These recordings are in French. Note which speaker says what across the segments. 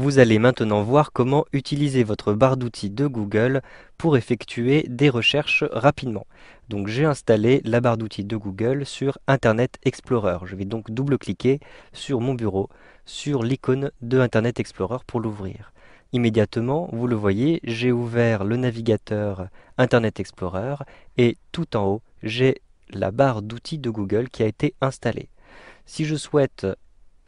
Speaker 1: Vous allez maintenant voir comment utiliser votre barre d'outils de Google pour effectuer des recherches rapidement. Donc j'ai installé la barre d'outils de Google sur Internet Explorer. Je vais donc double-cliquer sur mon bureau, sur l'icône de Internet Explorer pour l'ouvrir. Immédiatement, vous le voyez, j'ai ouvert le navigateur Internet Explorer et tout en haut, j'ai la barre d'outils de Google qui a été installée. Si je souhaite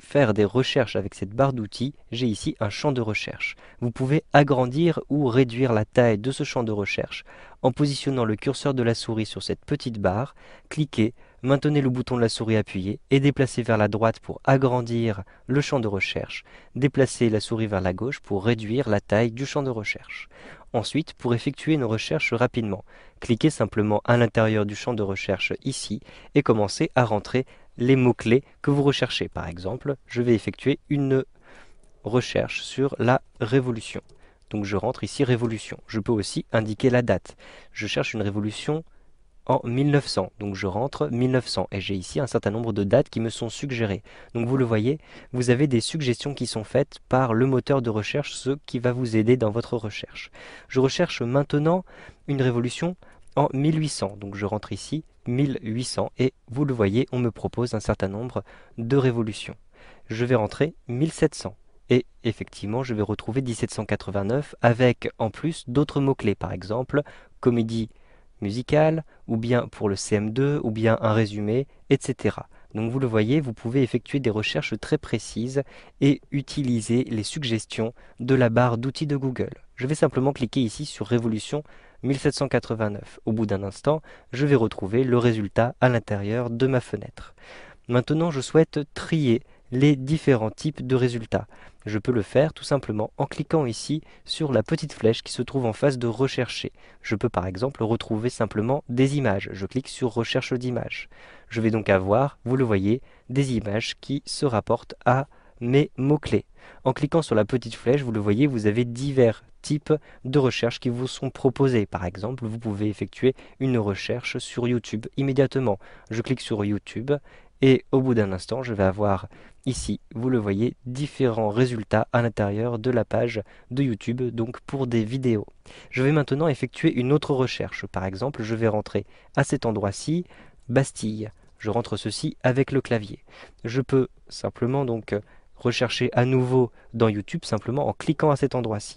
Speaker 1: faire des recherches avec cette barre d'outils, j'ai ici un champ de recherche. Vous pouvez agrandir ou réduire la taille de ce champ de recherche en positionnant le curseur de la souris sur cette petite barre, cliquez, maintenez le bouton de la souris appuyé et déplacez vers la droite pour agrandir le champ de recherche, déplacez la souris vers la gauche pour réduire la taille du champ de recherche. Ensuite, pour effectuer nos recherches rapidement, cliquez simplement à l'intérieur du champ de recherche ici et commencez à rentrer les mots-clés que vous recherchez. Par exemple, je vais effectuer une recherche sur la révolution. Donc je rentre ici révolution. Je peux aussi indiquer la date. Je cherche une révolution en 1900. Donc je rentre 1900 et j'ai ici un certain nombre de dates qui me sont suggérées. Donc vous le voyez, vous avez des suggestions qui sont faites par le moteur de recherche, ce qui va vous aider dans votre recherche. Je recherche maintenant une révolution en 1800. Donc je rentre ici 1800 et vous le voyez, on me propose un certain nombre de révolutions. Je vais rentrer 1700 et effectivement, je vais retrouver 1789 avec en plus d'autres mots-clés, par exemple comédie musicale ou bien pour le CM2 ou bien un résumé, etc. Donc vous le voyez, vous pouvez effectuer des recherches très précises et utiliser les suggestions de la barre d'outils de Google je vais simplement cliquer ici sur Révolution 1789. Au bout d'un instant, je vais retrouver le résultat à l'intérieur de ma fenêtre. Maintenant, je souhaite trier les différents types de résultats. Je peux le faire tout simplement en cliquant ici sur la petite flèche qui se trouve en face de rechercher. Je peux par exemple retrouver simplement des images. Je clique sur recherche d'images. Je vais donc avoir, vous le voyez, des images qui se rapportent à mes mots-clés. En cliquant sur la petite flèche, vous le voyez, vous avez divers types de recherches qui vous sont proposés. Par exemple, vous pouvez effectuer une recherche sur YouTube immédiatement. Je clique sur YouTube et au bout d'un instant, je vais avoir ici, vous le voyez, différents résultats à l'intérieur de la page de YouTube, donc pour des vidéos. Je vais maintenant effectuer une autre recherche. Par exemple, je vais rentrer à cet endroit-ci, Bastille. Je rentre ceci avec le clavier. Je peux simplement donc rechercher à nouveau dans YouTube simplement en cliquant à cet endroit-ci.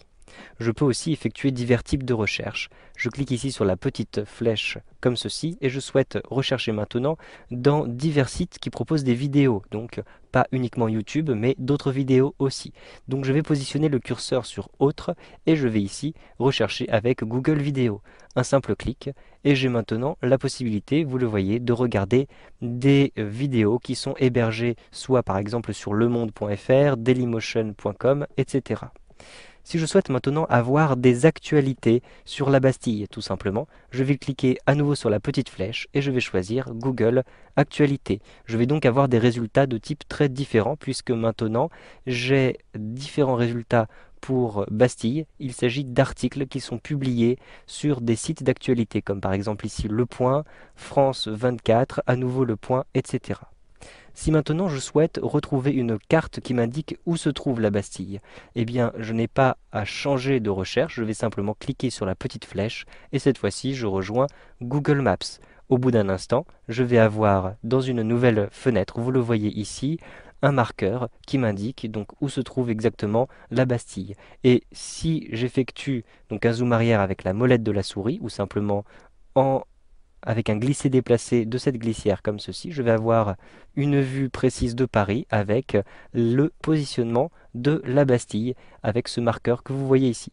Speaker 1: Je peux aussi effectuer divers types de recherches. Je clique ici sur la petite flèche comme ceci et je souhaite rechercher maintenant dans divers sites qui proposent des vidéos. Donc pas uniquement YouTube mais d'autres vidéos aussi. Donc je vais positionner le curseur sur autre et je vais ici rechercher avec Google Vidéo. Un simple clic et j'ai maintenant la possibilité, vous le voyez, de regarder des vidéos qui sont hébergées soit par exemple sur lemonde.fr, dailymotion.com, etc. Si je souhaite maintenant avoir des actualités sur la Bastille, tout simplement, je vais cliquer à nouveau sur la petite flèche et je vais choisir Google Actualités. Je vais donc avoir des résultats de type très différents puisque maintenant j'ai différents résultats pour Bastille, il s'agit d'articles qui sont publiés sur des sites d'actualité, comme par exemple ici Le Point, France 24, à nouveau Le Point, etc. Si maintenant je souhaite retrouver une carte qui m'indique où se trouve la Bastille, eh bien je n'ai pas à changer de recherche, je vais simplement cliquer sur la petite flèche et cette fois-ci je rejoins Google Maps. Au bout d'un instant, je vais avoir dans une nouvelle fenêtre, vous le voyez ici, un marqueur qui m'indique donc où se trouve exactement la Bastille. Et si j'effectue donc un zoom arrière avec la molette de la souris ou simplement en avec un glissé déplacé de cette glissière comme ceci, je vais avoir une vue précise de Paris avec le positionnement de la Bastille avec ce marqueur que vous voyez ici.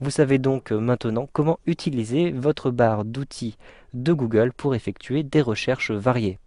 Speaker 1: Vous savez donc euh, maintenant comment utiliser votre barre d'outils de Google pour effectuer des recherches variées.